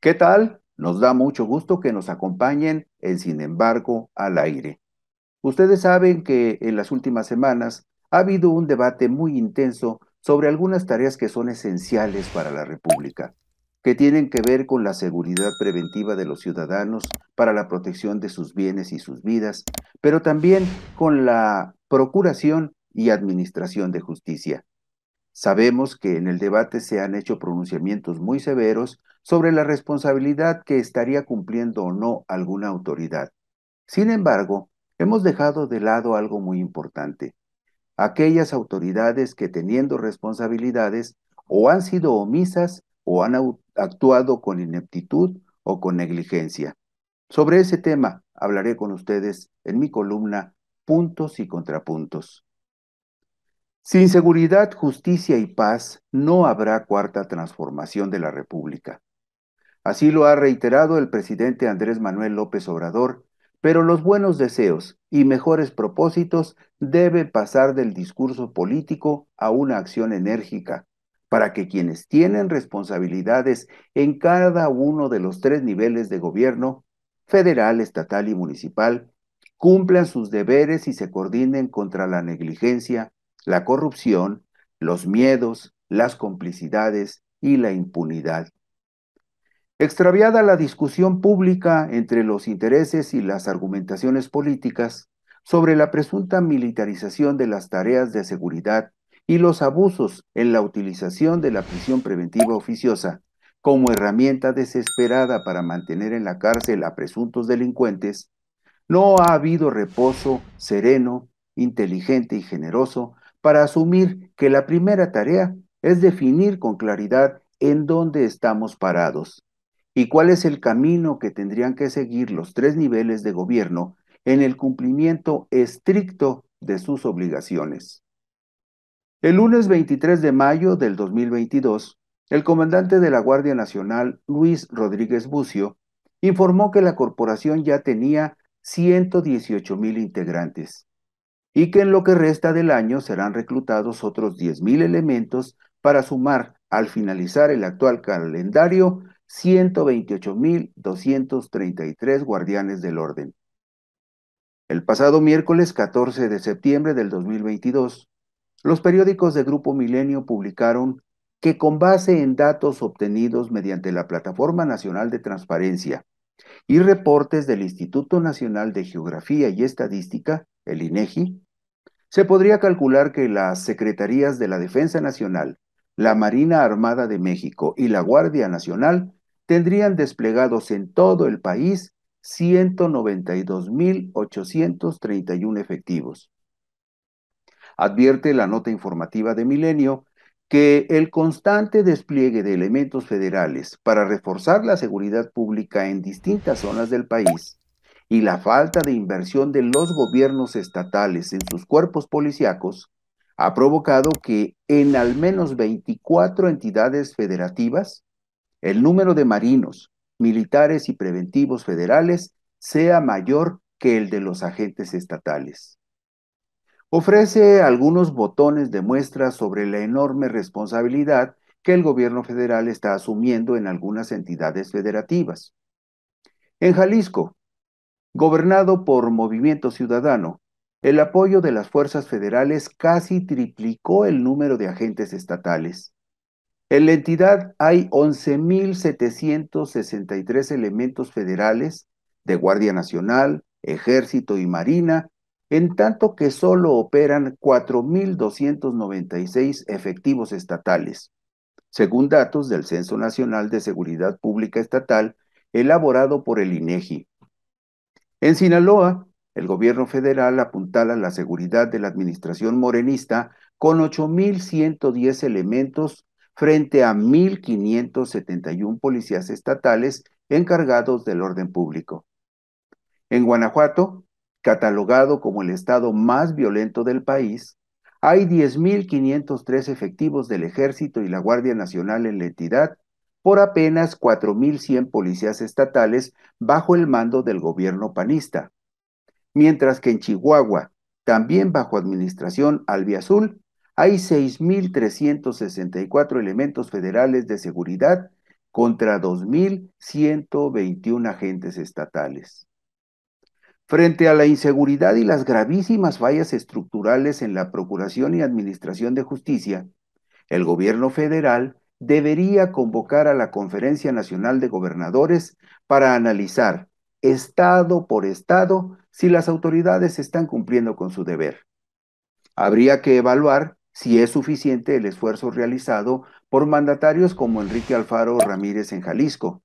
¿Qué tal? Nos da mucho gusto que nos acompañen en Sin embargo al aire. Ustedes saben que en las últimas semanas ha habido un debate muy intenso sobre algunas tareas que son esenciales para la República, que tienen que ver con la seguridad preventiva de los ciudadanos para la protección de sus bienes y sus vidas, pero también con la procuración y administración de justicia. Sabemos que en el debate se han hecho pronunciamientos muy severos sobre la responsabilidad que estaría cumpliendo o no alguna autoridad. Sin embargo, hemos dejado de lado algo muy importante. Aquellas autoridades que teniendo responsabilidades o han sido omisas o han actuado con ineptitud o con negligencia. Sobre ese tema hablaré con ustedes en mi columna Puntos y Contrapuntos. Sin seguridad, justicia y paz no habrá cuarta transformación de la República. Así lo ha reiterado el presidente Andrés Manuel López Obrador, pero los buenos deseos y mejores propósitos deben pasar del discurso político a una acción enérgica, para que quienes tienen responsabilidades en cada uno de los tres niveles de gobierno, federal, estatal y municipal, cumplan sus deberes y se coordinen contra la negligencia, la corrupción, los miedos, las complicidades y la impunidad. Extraviada la discusión pública entre los intereses y las argumentaciones políticas sobre la presunta militarización de las tareas de seguridad y los abusos en la utilización de la prisión preventiva oficiosa como herramienta desesperada para mantener en la cárcel a presuntos delincuentes, no ha habido reposo sereno, inteligente y generoso para asumir que la primera tarea es definir con claridad en dónde estamos parados y cuál es el camino que tendrían que seguir los tres niveles de gobierno en el cumplimiento estricto de sus obligaciones. El lunes 23 de mayo del 2022, el comandante de la Guardia Nacional, Luis Rodríguez Bucio, informó que la corporación ya tenía 118 mil integrantes, y que en lo que resta del año serán reclutados otros 10.000 elementos para sumar, al finalizar el actual calendario, 128.233 guardianes del orden. El pasado miércoles 14 de septiembre del 2022, los periódicos de Grupo Milenio publicaron que con base en datos obtenidos mediante la Plataforma Nacional de Transparencia y reportes del Instituto Nacional de Geografía y Estadística, el INEGI, se podría calcular que las Secretarías de la Defensa Nacional, la Marina Armada de México y la Guardia Nacional tendrían desplegados en todo el país 192.831 efectivos. Advierte la nota informativa de Milenio que el constante despliegue de elementos federales para reforzar la seguridad pública en distintas zonas del país y la falta de inversión de los gobiernos estatales en sus cuerpos policíacos ha provocado que en al menos 24 entidades federativas el número de marinos, militares y preventivos federales sea mayor que el de los agentes estatales. Ofrece algunos botones de muestra sobre la enorme responsabilidad que el gobierno federal está asumiendo en algunas entidades federativas. En Jalisco, Gobernado por Movimiento Ciudadano, el apoyo de las fuerzas federales casi triplicó el número de agentes estatales. En la entidad hay 11.763 elementos federales de Guardia Nacional, Ejército y Marina, en tanto que solo operan 4.296 efectivos estatales, según datos del Censo Nacional de Seguridad Pública Estatal elaborado por el INEGI. En Sinaloa, el gobierno federal apuntala la seguridad de la administración morenista con 8.110 elementos frente a 1.571 policías estatales encargados del orden público. En Guanajuato, catalogado como el estado más violento del país, hay 10.503 efectivos del Ejército y la Guardia Nacional en la entidad por apenas 4.100 policías estatales bajo el mando del gobierno panista. Mientras que en Chihuahua, también bajo administración albiazul, hay 6.364 elementos federales de seguridad contra 2.121 agentes estatales. Frente a la inseguridad y las gravísimas fallas estructurales en la Procuración y Administración de Justicia, el gobierno federal debería convocar a la Conferencia Nacional de Gobernadores para analizar, estado por estado, si las autoridades están cumpliendo con su deber. Habría que evaluar si es suficiente el esfuerzo realizado por mandatarios como Enrique Alfaro Ramírez en Jalisco,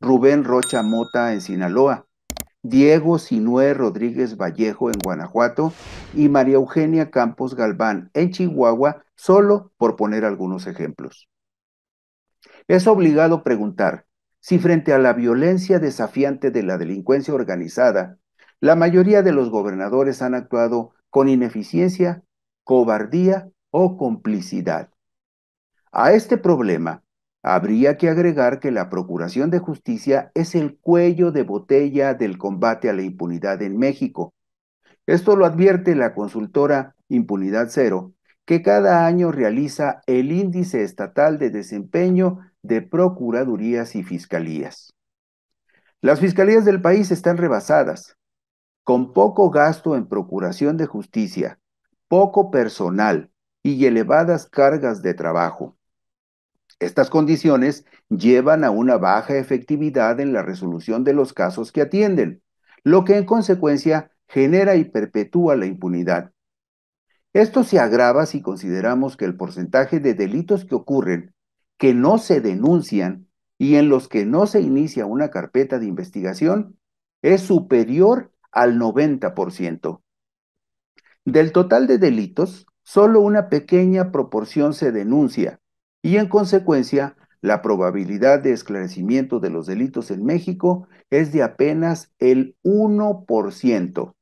Rubén Rocha Mota en Sinaloa, Diego Sinué Rodríguez Vallejo en Guanajuato y María Eugenia Campos Galván en Chihuahua, solo por poner algunos ejemplos. Es obligado preguntar si frente a la violencia desafiante de la delincuencia organizada, la mayoría de los gobernadores han actuado con ineficiencia, cobardía o complicidad. A este problema habría que agregar que la Procuración de Justicia es el cuello de botella del combate a la impunidad en México. Esto lo advierte la consultora Impunidad Cero, que cada año realiza el Índice Estatal de Desempeño de Procuradurías y Fiscalías. Las fiscalías del país están rebasadas, con poco gasto en procuración de justicia, poco personal y elevadas cargas de trabajo. Estas condiciones llevan a una baja efectividad en la resolución de los casos que atienden, lo que en consecuencia genera y perpetúa la impunidad. Esto se agrava si consideramos que el porcentaje de delitos que ocurren, que no se denuncian y en los que no se inicia una carpeta de investigación es superior al 90%. Del total de delitos, solo una pequeña proporción se denuncia y en consecuencia la probabilidad de esclarecimiento de los delitos en México es de apenas el 1%.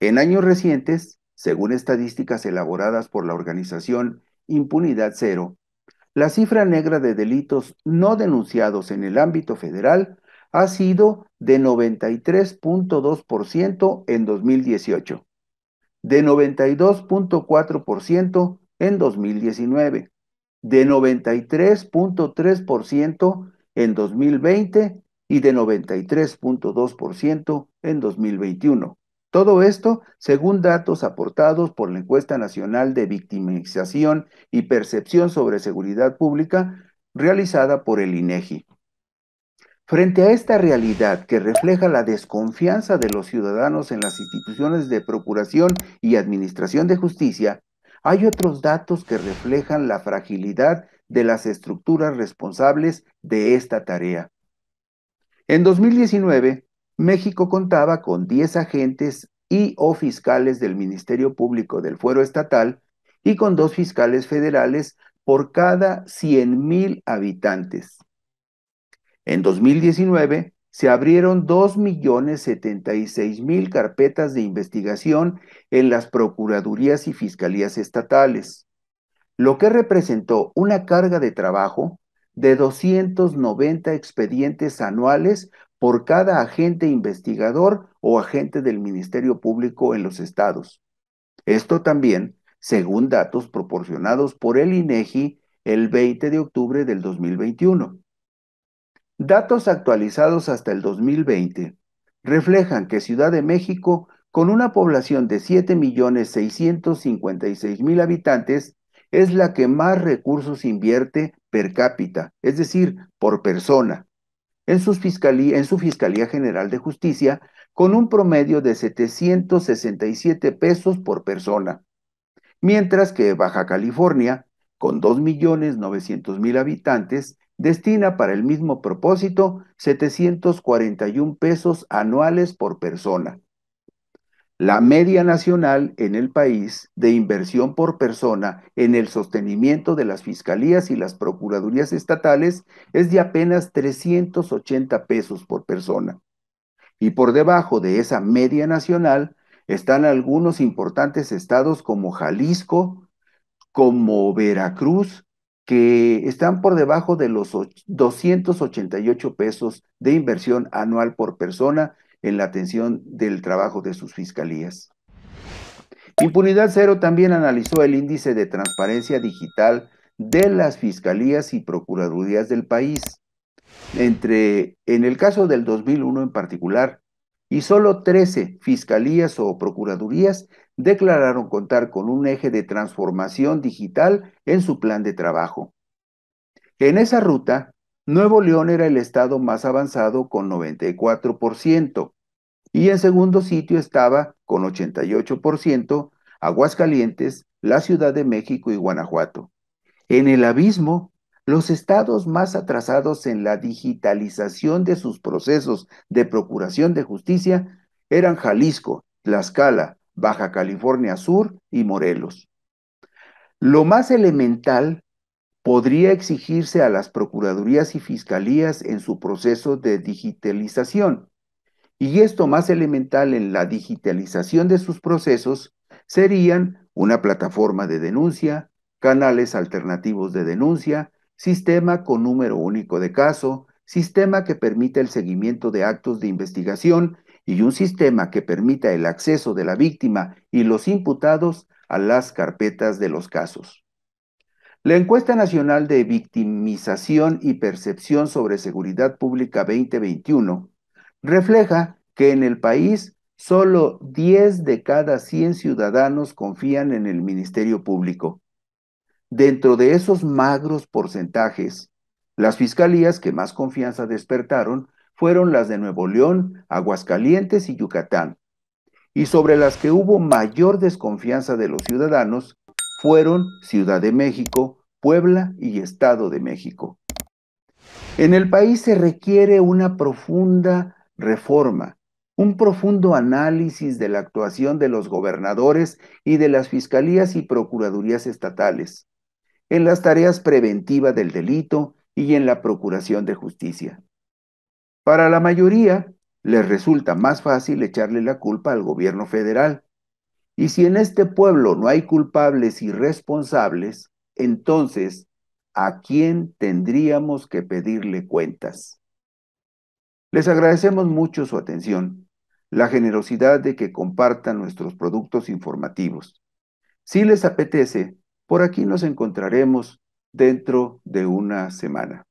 En años recientes, según estadísticas elaboradas por la organización Impunidad Cero, la cifra negra de delitos no denunciados en el ámbito federal ha sido de 93.2% en 2018, de 92.4% en 2019, de 93.3% en 2020 y de 93.2% en 2021. Todo esto según datos aportados por la encuesta nacional de victimización y percepción sobre seguridad pública realizada por el INEGI. E Frente a esta realidad que refleja la desconfianza de los ciudadanos en las instituciones de procuración y administración de justicia, hay otros datos que reflejan la fragilidad de las estructuras responsables de esta tarea. En 2019, México contaba con 10 agentes y o fiscales del Ministerio Público del Fuero Estatal y con dos fiscales federales por cada 100.000 habitantes. En 2019 se abrieron 2.076.000 carpetas de investigación en las procuradurías y fiscalías estatales, lo que representó una carga de trabajo de 290 expedientes anuales por cada agente investigador o agente del Ministerio Público en los estados. Esto también, según datos proporcionados por el INEGI e el 20 de octubre del 2021. Datos actualizados hasta el 2020 reflejan que Ciudad de México, con una población de 7.656.000 habitantes, es la que más recursos invierte per cápita, es decir, por persona, en, su Fiscalía General de Justicia con un promedio de 767 pesos por persona, mientras que Baja California, con 2.900.000 habitantes, destina para el mismo propósito 741 pesos anuales por persona la media nacional en el país de inversión por persona en el sostenimiento de las fiscalías y las procuradurías estatales es de apenas 380 pesos por persona. Y por debajo de esa media nacional están algunos importantes estados como Jalisco, como Veracruz, que están por debajo de los 288 pesos de inversión anual por persona en la atención del trabajo de sus fiscalías. Impunidad Cero también analizó el índice de transparencia digital de las fiscalías y procuradurías del país. Entre, en el caso del 2001 en particular, y solo 13 fiscalías o procuradurías declararon contar con un eje de transformación digital en su plan de trabajo. En esa ruta, Nuevo León era el estado más avanzado con 94% y en segundo sitio estaba con 88% Aguascalientes, la Ciudad de México y Guanajuato. En el abismo, los estados más atrasados en la digitalización de sus procesos de procuración de justicia eran Jalisco, Tlaxcala, Baja California Sur y Morelos. Lo más elemental podría exigirse a las procuradurías y fiscalías en su proceso de digitalización. Y esto más elemental en la digitalización de sus procesos serían una plataforma de denuncia, canales alternativos de denuncia, sistema con número único de caso, sistema que permita el seguimiento de actos de investigación y un sistema que permita el acceso de la víctima y los imputados a las carpetas de los casos. La encuesta nacional de victimización y percepción sobre seguridad pública 2021 refleja que en el país solo 10 de cada 100 ciudadanos confían en el Ministerio Público. Dentro de esos magros porcentajes, las fiscalías que más confianza despertaron fueron las de Nuevo León, Aguascalientes y Yucatán, y sobre las que hubo mayor desconfianza de los ciudadanos fueron Ciudad de México, Puebla y Estado de México. En el país se requiere una profunda reforma, un profundo análisis de la actuación de los gobernadores y de las fiscalías y procuradurías estatales, en las tareas preventivas del delito y en la procuración de justicia. Para la mayoría, les resulta más fácil echarle la culpa al gobierno federal, y si en este pueblo no hay culpables y responsables, entonces, ¿a quién tendríamos que pedirle cuentas? Les agradecemos mucho su atención, la generosidad de que compartan nuestros productos informativos. Si les apetece, por aquí nos encontraremos dentro de una semana.